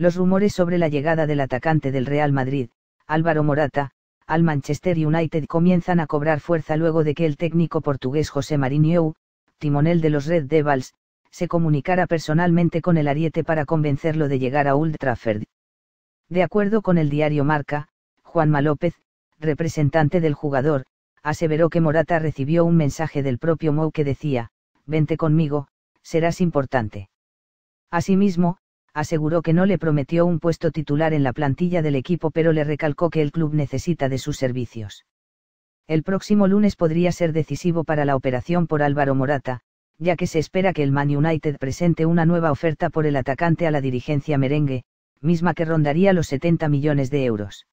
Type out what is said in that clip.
Los rumores sobre la llegada del atacante del Real Madrid, Álvaro Morata, al Manchester United comienzan a cobrar fuerza luego de que el técnico portugués José Mourinho, timonel de los Red Devils, se comunicara personalmente con el ariete para convencerlo de llegar a Old Trafford. De acuerdo con el diario Marca, Juanma López, representante del jugador, aseveró que Morata recibió un mensaje del propio Mou que decía, vente conmigo, serás importante. Asimismo, aseguró que no le prometió un puesto titular en la plantilla del equipo pero le recalcó que el club necesita de sus servicios. El próximo lunes podría ser decisivo para la operación por Álvaro Morata, ya que se espera que el Man United presente una nueva oferta por el atacante a la dirigencia merengue, misma que rondaría los 70 millones de euros.